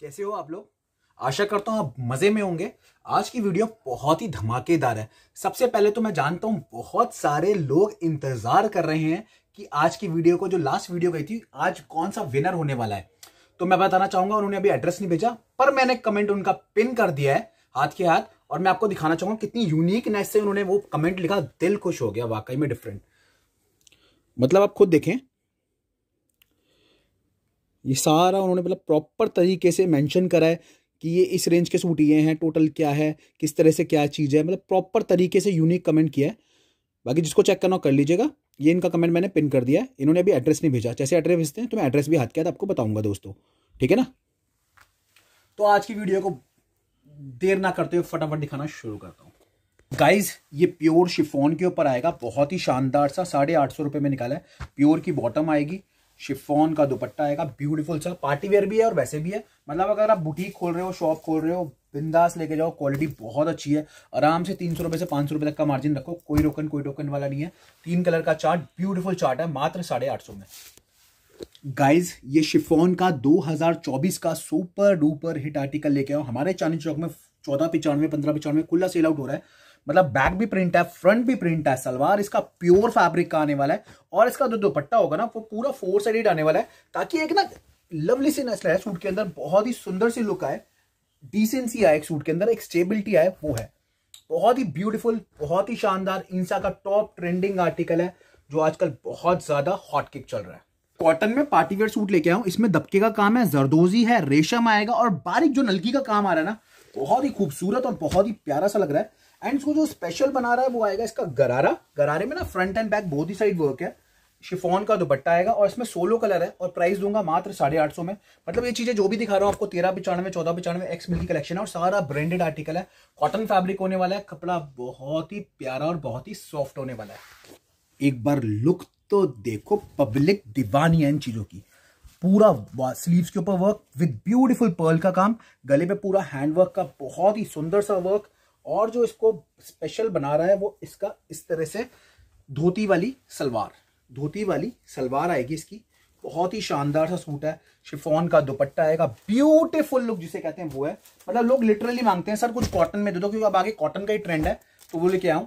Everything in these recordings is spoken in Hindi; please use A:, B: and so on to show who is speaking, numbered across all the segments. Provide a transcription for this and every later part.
A: कैसे हो आप लोग आशा करता हूँ आप मज़े में होंगे आज की वीडियो बहुत ही धमाकेदार है सबसे पहले तो मैं जानता हूँ बहुत सारे लोग इंतज़ार कर रहे हैं कि आज की वीडियो को जो लास्ट वीडियो गई थी आज कौन सा विनर होने वाला है तो मैं बताना चाहूंगा उन्होंने अभी एड्रेस नहीं भेजा पर मैंने कमेंट उनका पिन कर दिया है हाथ के हाथ और मैं आपको दिखाना चाहूंगा कितनी यूनिकनेस से उन्होंने वो कमेंट लिखा दिल खुश हो गया वाकई में डिफरेंट मतलब आप खुद देखें ये सारा उन्होंने मतलब प्रॉपर तरीके से मेंशन करा है कि ये इस रेंज के सूट ये हैं टोटल क्या है किस तरह से क्या चीज़ है मतलब प्रॉपर तरीके से यूनिक कमेंट किया है बाकी जिसको चेक करना कर लीजिएगा ये इनका कमेंट मैंने पिन कर दिया है इन्होंने अभी एड्रेस नहीं भेजा जैसे एड्रेस भेजते हैं तो मैं एड्रेस भी हाथ के हाथ आपको बताऊंगा दोस्तों ठीक है ना तो आज की वीडियो को देर ना करते हुए फटाफट दिखाना शुरू करता हूँ गाइज ये प्योर शिफोन के ऊपर आएगा बहुत ही शानदार सा साढ़े आठ सौ रुपये में निकाला है प्योर की बॉटम आएगी शिफोन का दुपट्टा आएगा ब्यूटीफुल सा पार्टी वेयर भी है और वैसे भी है मतलब अगर आप बुटीक खोल रहे हो शॉप खोल रहे हो बिंदास लेके जाओ क्वालिटी बहुत अच्छी है आराम से तीन सौ रुपये से पाँच सौ रुपये तक का मार्जिन रखो कोई रोकन कोई टोकन वाला नहीं है तीन कलर का चार्ट ब्यूटीफुल चार्ट है मात्र साढ़े आठ सौ में गाइज ये शिफोन का 2024 का सुपर डुपर हिट आर्टिकल लेके आओ हमारे चांदी चौक में चौदह पिचानवे पंद्रह पिचानवे खुला सेल आउट हो रहा है मतलब बैक भी प्रिंट है फ्रंट भी प्रिंट है सलवार इसका प्योर फैब्रिक का आने वाला है और इसका जो दुपट्टा होगा ना वो पूरा फोर साइडेड आने वाला है ताकि एक ना लवली सी नस्ल है सूट के अंदर बहुत ही सुंदर सी लुक आए डिसेंसी आए सूट के अंदर एक स्टेबिलिटी आए वो है बहुत ही ब्यूटीफुल बहुत ही शानदार इंसा का टॉप ट्रेंडिंग आर्टिकल है जो आजकल बहुत ज्यादा हॉट किक चल रहा है कॉटन में पार्टी वेयर सूट लेके आया हूँ इसमें दबके का काम है जरदोजी है रेशम आएगा और बारीक जो नलकी का काम आ रहा है ना बहुत ही खूबसूरत और बहुत ही प्यारा सा लग रहा है एंड इसको जो स्पेशल बना रहा है वो आएगा इसका गरारा गरारे में ना फ्रंट एंड बैक बहुत ही साइड वर्क है शिफोन का दुपट्टा आएगा और इसमें सोलो कलर है और प्राइस दूंगा मात्र साढ़े आठ सौ में मतलब ये चीजें जो भी दिखा रहा हूँ आपको तेरह पिचानवे चौदह पिचानवे एक्स मिल की कलेक्शन है और सारा ब्रांडेड आर्टिकल है कॉटन फैब्रिक होने वाला है कपड़ा बहुत ही प्यारा और बहुत ही सॉफ्ट होने वाला है एक बार लुक तो देखो पब्लिक दीवानी है इन चीजों की पूरा स्लीव्स के ऊपर वर्क विद ब्यूटीफुल पर्ल का काम गले पे पूरा हैंड वर्क का बहुत ही सुंदर सा वर्क और जो इसको स्पेशल बना रहा है वो इसका इस तरह से धोती वाली सलवार धोती वाली सलवार आएगी इसकी बहुत ही शानदार सा सूट है शिफोन का दुपट्टा आएगा ब्यूटीफुल लुक जिसे कहते हैं वो है मतलब लोग लिटरली मांगते हैं सर कुछ कॉटन में दे दो क्योंकि अब आगे कॉटन का ही ट्रेंड है तो वो लेके आऊँ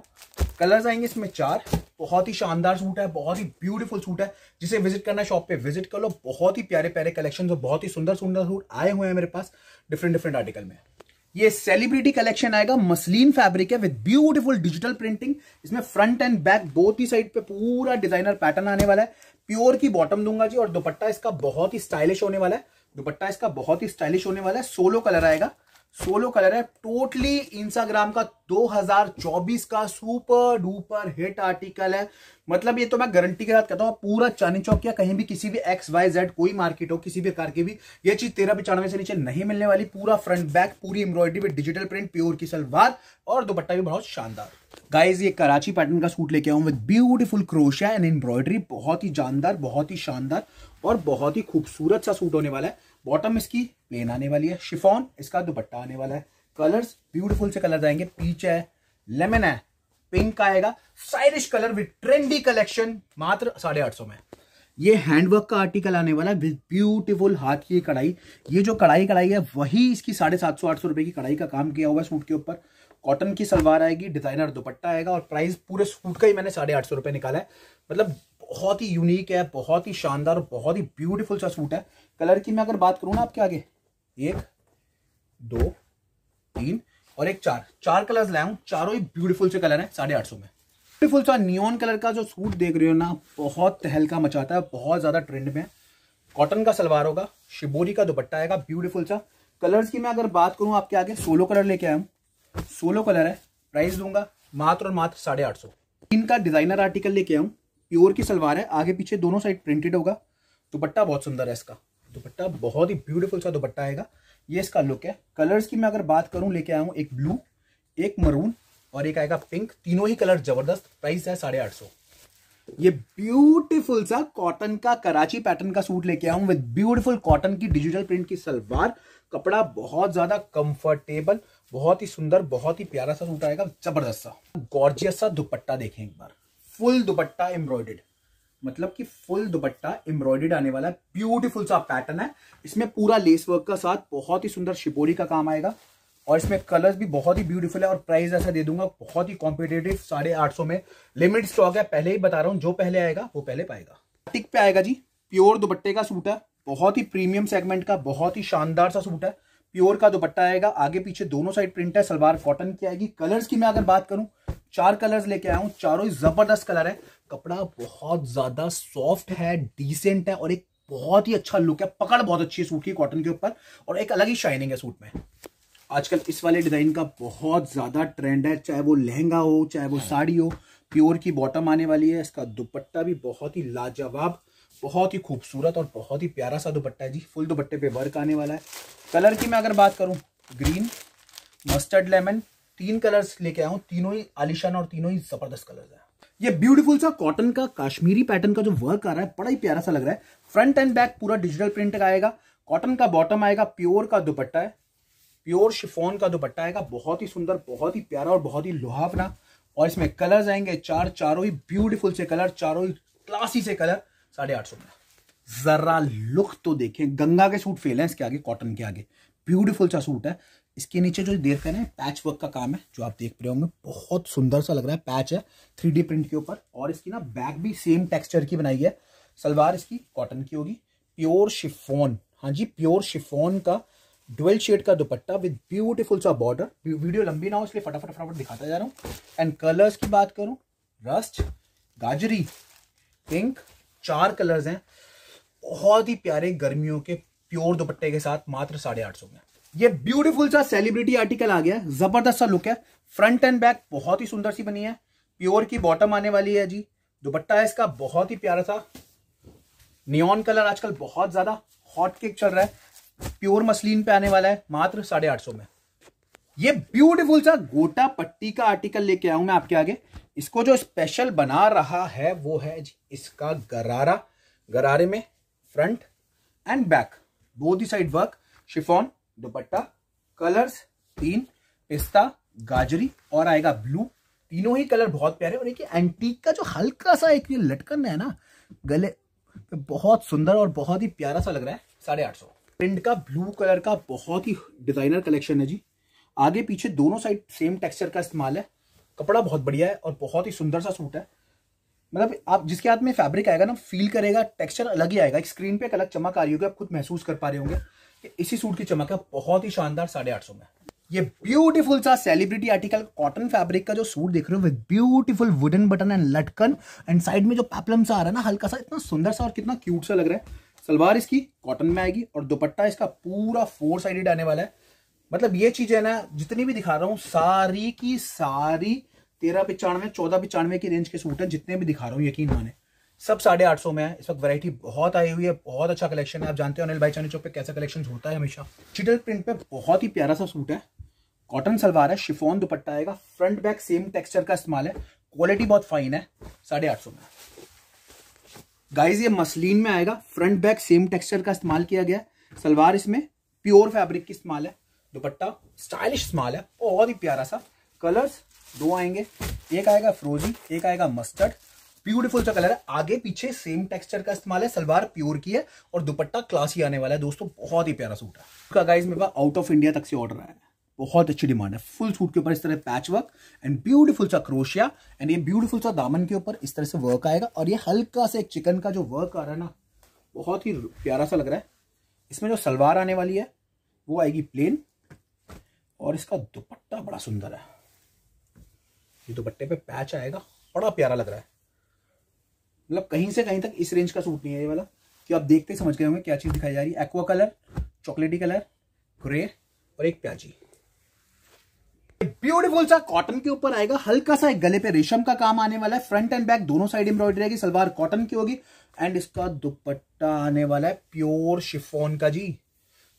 A: कलर्स आएंगे इसमें चार बहुत ही शानदार सूट है बहुत ही ब्यूटीफुल सूट है जिसे विजिट करना शॉप पे विजिट कर लो बहुत ही प्यारे प्यारे कलेक्शन और बहुत ही सुंदर सुंदर सूट आए हुए हैं मेरे पास डिफरेंट डिफरेंट आर्टिकल में ये सेलिब्रिटी कलेक्शन आएगा मसलिन फैब्रिक है विद ब्यूटीफुल डिजिटल प्रिंटिंग इसमें फ्रंट एंड बैक दो ही साइड पे पूरा डिजाइनर पैटर्न आने वाला है प्योर की बॉटम दूंगा जी और दुपट्टा इसका बहुत ही स्टाइलिश होने वाला है दुपट्टा इसका बहुत ही स्टाइलिश होने वाला है सोलो कलर आएगा सोलो कलर है टोटली इंस्टाग्राम का 2024 का सुपर डुपर हिट आर्टिकल है मतलब ये तो मैं गारंटी के साथ कहता हूँ पूरा चांदी चौक या कहीं भी किसी भी एक्स वाई जेड कोई मार्केट हो किसी भी प्रकार की भी ये चीज तेरह पचानवे से नीचे नहीं मिलने वाली पूरा फ्रंट बैक पूरी embroidery with digital print pure की सलवार और दुपट्टा भी बहुत शानदार गाइज ये कराची पैटर्न का सूट लेके आऊँ with beautiful crochet and embroidery बहुत ही जानदार बहुत ही शानदार और बहुत ही खूबसूरत सा सूट होने वाला है बॉटम इसकी प्लेन आने वाली है शिफॉन इसका दुपट्टा आने वाला है कलर्स ब्यूटीफुल से कलर आएंगे पीच है लेमन है पिंक आएगा साइरिश कलर विद ट्रेंडी कलेक्शन मात्र साढ़े आठ सौ में ये हैंडवर्क का आर्टिकल आने वाला है विद ब्यूटीफुल हाथ की कढ़ाई ये जो कढ़ाई कढ़ाई है वही इसकी साढ़े सात सौ आठ सौ रुपए की कढ़ाई का काम किया हुआ है सूट के ऊपर कॉटन की सलवार आएगी डिजाइनर दुपट्टा आएगा और प्राइस पूरे सूट का ही मैंने साढ़े आठ सौ रुपए निकाला है मतलब बहुत ही यूनिक है बहुत ही शानदार और बहुत ही ब्यूटीफुल सा सूट है कलर की मैं अगर बात करूँ ना आपके आगे एक दो तीन और एक चार चार कलर्स लाया हूँ चारों ही ब्यूटीफुल से कलर है साढ़े आठ सौ में ब्यूटीफुल सा नियॉन कलर का जो सूट देख रहे हो ना बहुत तहलका मचाता है बहुत ज़्यादा ट्रेंड में कॉटन का सलवार होगा शिबोरी का दुपट्टा आएगा ब्यूटीफुल सा कलर्स की मैं अगर बात करूँ आपके आगे सोलो कलर लेके आया हूँ सोलो कलर है प्राइस दूंगा मात्र और मात्र साढ़े आठ सौ इनका डिजाइनर आर्टिकल लेके आऊँ प्योर की सलवार है आगे पीछे दोनों साइड प्रिंटेड होगा दुपट्टा बहुत सुंदर है इसका दुपट्टा बहुत ही ब्यूटीफुल सा दुपट्टा आएगा ये इसका लुक है कलर्स की मैं अगर बात करूं लेके आया हूं एक ब्लू एक मरून और एक आएगा पिंक तीनों ही कलर जबरदस्त प्राइस है साढ़े आठ सौ ये ब्यूटीफुल सा कॉटन का कराची पैटर्न का सूट लेके हूं विद ब्यूटीफुल कॉटन की डिजिटल प्रिंट की सलवार कपड़ा बहुत ज्यादा कंफर्टेबल बहुत ही सुंदर बहुत ही प्यारा सा सूट आएगा जबरदस्त सा गॉर्जियस सा दुपट्टा देखें एक बार फुल दुपट्टा एम्ब्रॉयडेड मतलब कि फुल दुपट्टा एम्ब्रॉयडेड आने वाला है ब्यूटीफुल सा पैटर्न है इसमें पूरा लेस वर्क का साथ बहुत ही सुंदर शिपोरी का काम आएगा और इसमें कलर्स भी बहुत ही ब्यूटीफुल है और प्राइस ऐसा दे दूंगा बहुत ही कॉम्पिटेटिव साढ़े आठ सौ में लिमिट स्टॉक है पहले ही बता रहा हूँ जो पहले आएगा वो पहले पाएगा टिक पे आएगा जी प्योर दुपट्टे का सूट है बहुत ही प्रीमियम सेगमेंट का बहुत ही शानदार सा सूट है प्योर का दुपट्टा आएगा आगे पीछे दोनों साइड प्रिंट है सलवार कॉटन की आएगी कलर्स की मैं अगर बात करूं चार कलर्स लेके आया हूं चारों ही जबरदस्त कलर है कपड़ा बहुत ज्यादा सॉफ्ट है डिसेंट है और एक बहुत ही अच्छा लुक है पकड़ बहुत अच्छी है सूट की कॉटन के ऊपर और एक अलग ही शाइनिंग है सूट में आजकल इस वाले डिजाइन का बहुत ज्यादा ट्रेंड है चाहे वो लहंगा हो चाहे वो साड़ी हो प्योर की बॉटम आने वाली है इसका दुपट्टा भी बहुत ही लाजवाब बहुत ही खूबसूरत और बहुत ही प्यारा सा दुपट्टा है जी फुल दुपट्टे पे वर्क आने वाला है कलर की मैं अगर बात करूं ग्रीन मस्टर्ड लेमन तीन कलर्स लेके आया हूं तीनों ही आलिशान और तीनों ही जबरदस्त कलर्स है ये ब्यूटीफुल सा कॉटन का कश्मीरी पैटर्न का जो वर्क आ रहा है बड़ा ही प्यारा सा लग रहा है फ्रंट एंड बैक पूरा डिजिटल प्रिंट का आएगा कॉटन का बॉटम आएगा प्योर का दुपट्टा है प्योर शिफोन का दुपट्टा आएगा बहुत ही सुंदर बहुत ही प्यारा और बहुत ही लोहावना और इसमें कलर्स आएंगे चार चारों ही ब्यूटीफुल से कलर चारों ही क्लासी से कलर साढ़े आठ सौ में जरा लुक तो देखें गंगा के सूट फेल है इसके आगे कॉटन के आगे ब्यूटीफुल सा सूट है इसके नीचे जो देख रहे हैं पैच वर्क का काम है जो आप देख रहे होंगे बहुत सुंदर सा लग रहा है पैच है थ्री प्रिंट के ऊपर और इसकी ना बैक भी सेम टेक्सचर की बनाई है सलवार इसकी कॉटन की होगी प्योर शिफोन हाँ जी प्योर शिफोन का डुअल शेड का दुपट्टा विद ब्यूटीफुल सा बॉर्डर वीडियो लंबी ना हो इसलिए फटाफट फटाफट दिखाता जा रहा हूँ एंड कलर्स की बात करूँ रस्ट गाजरी पिंक चार कलर्स हैं बहुत ही प्यारे गर्मियों के प्योर दुपट्टे के साथ मात्र साढ़े आठ सौ में ये ब्यूटीफुल सा सेलिब्रिटी आर्टिकल आ गया है जबरदस्त सा लुक है फ्रंट एंड बैक बहुत ही सुंदर सी बनी है प्योर की बॉटम आने वाली है जी दुपट्टा है इसका बहुत ही प्यारा सा नियॉन कलर आजकल बहुत ज्यादा हॉट केक चल रहा है प्योर मसलिन पे आने वाला है मात्र साढ़े आठ सौ में ये ब्यूटीफुल सा गोटा पट्टी का आर्टिकल लेके आऊं मैं आपके आगे इसको जो स्पेशल बना रहा है वो है जी इसका गरारा गरारे में front and back both the side work chiffon dupatta colours तीन पिस्ता गाजरी और आएगा ब्लू तीनों ही कलर बहुत प्यारे और देखिए एंटीक का जो हल्का सा एक ये लटकन है ना गले तो बहुत सुंदर और बहुत ही प्यारा सा लग रहा है साढ़े आठ सौ प्रिंट का ब्लू कलर का बहुत ही डिजाइनर कलेक्शन है जी आगे पीछे दोनों साइड सेम टेक्सचर का इस्तेमाल है कपड़ा बहुत बढ़िया है और बहुत ही सुंदर सा सूट है मतलब आप जिसके हाथ में फैब्रिक आएगा ना फील करेगा टेक्सचर अलग ही आएगा एक स्क्रीन पे एक अलग चमक आ रही होगी आप खुद महसूस कर पा रहे होंगे कि इसी सूट की चमक है बहुत ही शानदार साढ़े आठ सौ में ये ब्यूटीफुल सा सेलिब्रिटी आर्टिकल कॉटन फैब्रिक का जो सूट देख रहे हो with beautiful wooden button and लटकन एंड साइड में जो पैपलम सा आ रहा है ना हल्का सा इतना सुंदर सा और कितना क्यूट सा लग रहा है सलवार इसकी कॉटन में आएगी और दुपट्टा इसका पूरा फोर साइडेड आने वाला है मतलब ये चीज है ना जितनी भी दिखा रहा हूँ सारी की सारी तेरह पिचानवे चौदह पिचानवे की रेंज के सूट है जितने भी दिखा रहा हूँ यकीन माने सब साढ़े आठ सौ में है इस वक्त वैरायटी बहुत आई हुई है बहुत अच्छा कलेक्शन है आप जानते हो अनिल भाई चौक पे कैसा कलेक्शन होता है हमेशा चिटल प्रिंट पे बहुत ही प्यारा सा सूट है कॉटन सलवार है शिफोन दुपट्टा आएगा फ्रंट बैक सेम टेक्सचर का इस्तेमाल है क्वालिटी बहुत फाइन है साढ़े आठ सौ में गाइज ये मसलिन में आएगा फ्रंट बैक सेम टेक्सचर का इस्तेमाल किया गया सलवार इसमें प्योर फैब्रिक की इस्तेमाल है दुपट्टा स्टाइलिश स्माल है बहुत ही प्यारा सा कलर्स दो आएंगे एक आएगा फ्रोजी एक आएगा मस्टर्ड ब्यूटीफुल सा कलर है आगे पीछे सेम टेक्सचर का इस्तेमाल है सलवार प्योर की है और दुपट्टा क्लासी आने वाला है दोस्तों बहुत ही प्यारा सूट है गाइज मेरे पास आउट ऑफ इंडिया तक से ऑर्डर आया है बहुत अच्छी डिमांड है फुल सूट के ऊपर इस तरह पैच वर्क एंड ब्यूटीफुल सा क्रोशिया एंड ये ब्यूटीफुल सा दामन के ऊपर इस तरह से वर्क आएगा और ये हल्का सा एक चिकन का जो वर्क आ रहा है ना बहुत ही प्यारा सा लग रहा है इसमें जो सलवार आने वाली है वो आएगी प्लेन और इसका दुपट्टा बड़ा सुंदर है ये दुपट्टे पे पैच आएगा बड़ा प्यारा लग रहा है मतलब कहीं से कहीं तक इस रेंज का सूट नहीं है ये वाला कि आप देखते समझ गए होंगे क्या चीज़ दिखाई जा रही है एक्वा कलर चॉकलेटी कलर ग्रे और एक प्याजी ब्यूटीफुल सा कॉटन के ऊपर आएगा हल्का सा एक गले पे रेशम का काम आने वाला है फ्रंट एंड बैक दोनों साइड एम्ब्रॉयडरी आएगी सलवार कॉटन की होगी एंड इसका दुपट्टा आने वाला है प्योर शिफोन का जी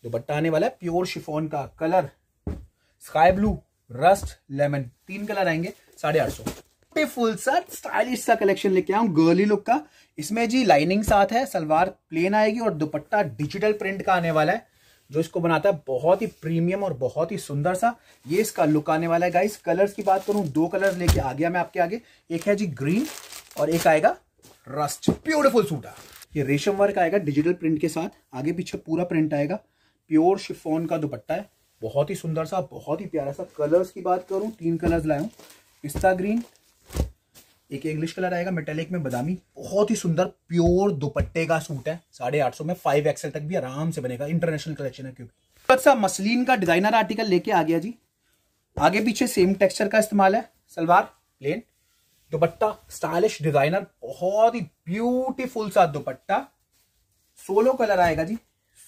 A: दुपट्टा आने वाला है प्योर शिफोन का colour sky blue rust lemon तीन कलर आएंगे साढ़े आठ सौ फुल सर स्टाइलिश सा कलेक्शन लेके आऊँ गर्ली लुक का इसमें जी लाइनिंग साथ है सलवार प्लेन आएगी और दुपट्टा डिजिटल प्रिंट का आने वाला है जो इसको बनाता है बहुत ही प्रीमियम और बहुत ही सुंदर सा ये इसका लुक आने वाला है गाइस कलर्स की बात करूं दो कलर्स लेके आ गया मैं आपके आगे एक है जी ग्रीन और एक आएगा रस्ट ब्यूटिफुल सूट है ये रेशम वर्क आएगा डिजिटल प्रिंट के साथ आगे पीछे पूरा प्रिंट आएगा प्योर शिफोन का दुपट्टा है बहुत ही सुंदर सा बहुत ही प्यारा सा कलर्स की बात करूँ तीन कलर्स लाए हूँ पिस्ता ग्रीन एक इंग्लिश कलर आएगा मेटेलिक में बादामी बहुत ही सुंदर प्योर दुपट्टे का सूट है साढ़े आठ सौ में फाइव एक्सएल तक भी आराम से बनेगा इंटरनेशनल कलेक्शन है क्योंकि सा मसलिन का डिजाइनर आर्टिकल लेके आ गया जी आगे पीछे सेम टेक्सचर का इस्तेमाल है salwar plain dupatta stylish designer बहुत ही ब्यूटीफुल सा दुपट्टा सोलो कलर आएगा जी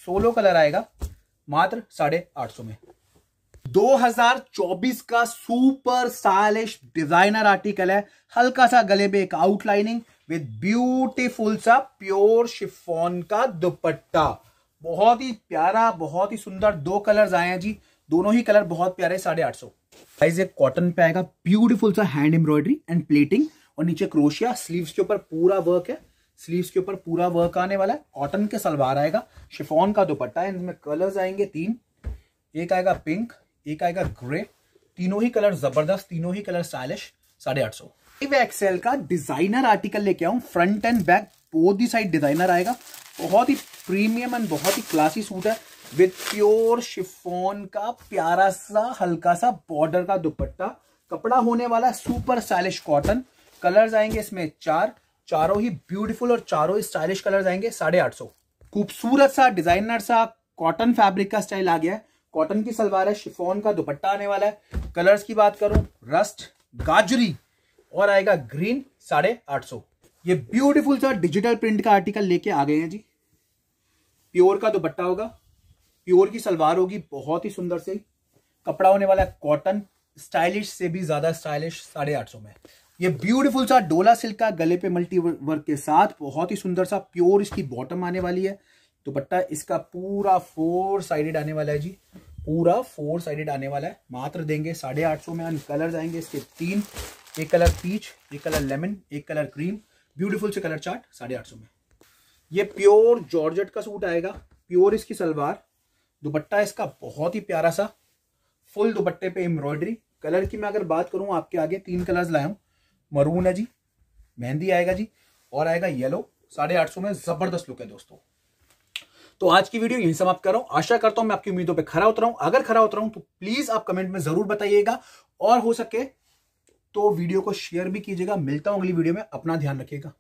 A: सोलो कलर आएगा मात्र साढ़े आठ सौ में 2024 का सुपर स्टाइलिश डिजाइनर आर्टिकल है हल्का सा गले में एक आउटलाइनिंग विद ब्यूटीफुल सा प्योर शिफोन का दुपट्टा बहुत ही प्यारा बहुत ही सुंदर दो कलर्स आए हैं जी दोनों ही कलर बहुत प्यारे साढ़े आठ सौ साइज एक कॉटन पे आएगा ब्यूटीफुल सा हैंड एम्ब्रॉयडरी एंड प्लेटिंग और नीचे क्रोशिया स्लीव्स के ऊपर पूरा वर्क है स्लीव्स के ऊपर पूरा वर्क आने वाला है कॉटन के सलवार आएगा शिफोन का दुपट्टा है इनमें कलर्स आएंगे तीन एक आएगा पिंक एक आएगा ग्रे तीनों ही कलर जबरदस्त तीनों ही कलर स्टाइलिश साढ़े आठ सौ एक्सेल का डिजाइनर आर्टिकल लेके आऊ फ्रंट एंड बैक बोथ ही साइड डिजाइनर आएगा बहुत ही प्रीमियम एंड बहुत ही क्लासी सूट है विद प्योर शिफोन का प्यारा सा हल्का सा बॉर्डर का दुपट्टा कपड़ा होने वाला सुपर स्टाइलिश कॉटन कलर्स आएंगे इसमें चार चारों ही ब्यूटीफुल और चारों ही स्टाइलिश कलर आएंगे साढ़े आठ सौ खूबसूरत सा डिजाइनर सा कॉटन फैब्रिक का स्टाइल आ गया है कॉटन की सलवार है शिफोन का दुपट्टा आने वाला है कलर्स की बात करूं रस्ट गाजरी और आएगा ग्रीन साढ़े आठ सौ ये ब्यूटीफुल सा डिजिटल प्रिंट का आर्टिकल लेके आ गए हैं जी प्योर का दुपट्टा होगा प्योर की सलवार होगी बहुत ही सुंदर से कपड़ा होने वाला है कॉटन स्टाइलिश से भी ज्यादा स्टाइलिश साढ़े आठ सौ में ये ब्यूटीफुल सा डोला सिल्क का गले पे मल्टी वर्क के साथ बहुत ही सुंदर सा प्योर इसकी बॉटम आने वाली है दुपट्टा इसका पूरा फोर साइडेड आने वाला है जी पूरा फोर साइडेड आने वाला है मात्र देंगे साढ़े आठ सौ में अन कलर आएंगे इसके तीन एक कलर पीच एक कलर लेमन एक कलर क्रीम ब्यूटीफुल से कलर चार्ट साढ़े आठ सौ में ये प्योर जॉर्जेट का सूट आएगा प्योर इसकी सलवार दुपट्टा इसका बहुत ही प्यारा सा फुल दुपट्टे पे एम्ब्रॉयडरी कलर की मैं अगर बात करूं आपके आगे तीन कलर्स लाया हूं मरून है जी मेहंदी आएगा जी और आएगा येलो साढ़े आठ सौ में जबरदस्त लुक है दोस्तों तो आज की वीडियो यहीं समाप्त कर रहा हूं आशा करता हूं मैं आपकी उम्मीदों पे खरा उतरा हूं अगर खरा उतरा हूं तो प्लीज आप कमेंट में जरूर बताइएगा और हो सके तो वीडियो को शेयर भी कीजिएगा मिलता हूं अगली वीडियो में अपना ध्यान रखिएगा